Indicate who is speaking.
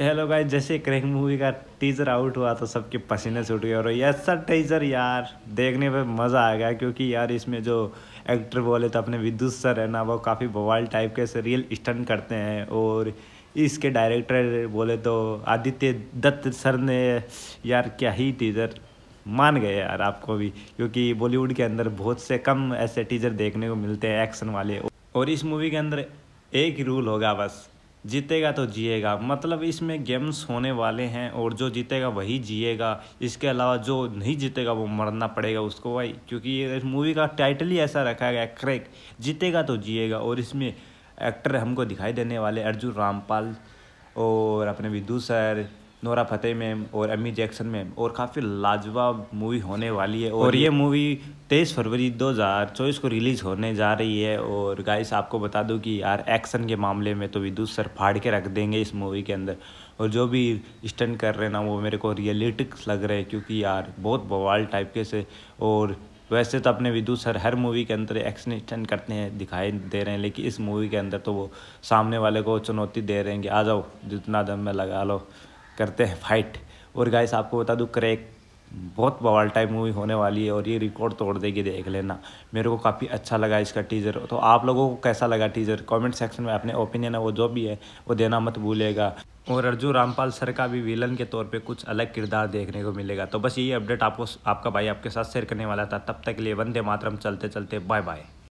Speaker 1: hello guys जैसे crack movie का teaser out हुआ तो सबके पसीने छूट गए और ये टीज़र यार देखने में मज़ा आ गया क्योंकि यार इसमें जो एक्टर बोले तो अपने विद्युत सर है ना वो काफ़ी बवाल टाइप के सीरियल स्टन करते हैं और इसके डायरेक्टर बोले तो आदित्य दत्त सर ने यार क्या ही टीज़र मान गए यार आपको भी क्योंकि बॉलीवुड के अंदर बहुत से कम ऐसे टीज़र देखने को मिलते हैं एक्शन वाले और इस मूवी के अंदर एक ही रूल होगा बस जीतेगा तो जिएगा मतलब इसमें गेम्स होने वाले हैं और जो जीतेगा वही जिएगा इसके अलावा जो नहीं जीतेगा वो मरना पड़ेगा उसको भाई क्योंकि ये इस मूवी का टाइटल ही ऐसा रखा गया क्रैक जीतेगा तो जिएगा और इसमें एक्टर हमको दिखाई देने वाले अर्जुन रामपाल और अपने Vidyut sir Nora Fatehi ma'am और एमी जैक्सन मैम और काफ़ी लाजवाब मूवी होने वाली है और ये मूवी तेईस फरवरी 2024 को रिलीज़ होने जा रही है और गाइस आपको बता दूं कि यार एक्शन के मामले में तो विद्युत सर फाड़ के रख देंगे इस मूवी के अंदर और जो भी स्टंट कर रहे हैं ना वो मेरे को रियलिटिक्स लग रहे हैं क्योंकि यार बहुत बवाल टाइप के से और वैसे तो अपने विदु सर हर मूवी के अंदर एक्शन स्टंट करते हैं दिखाई दे रहे हैं लेकिन इस मूवी के अंदर तो वो सामने वाले को चुनौती दे रहे हैं कि आ जाओ जितना दम में लगा लो करते हैं फाइट और गाइस आपको बता दूँ क्रैक बहुत बवाल टाइप मूवी होने वाली है और ये रिकॉर्ड तोड़ देगी देख लेना मेरे को काफ़ी अच्छा लगा इसका टीज़र तो आप लोगों को कैसा लगा टीज़र कमेंट सेक्शन में अपने ओपिनियन है वो जो भी है वो देना मत भूलेगा और अर्जुन रामपाल सर का भी विलन के तौर पे कुछ अलग किरदार देखने को मिलेगा तो बस यही अपडेट आपको आपका भाई आपके साथ शेयर करने वाला था तब तक के लिए वंदे मातरम चलते चलते बाय बाय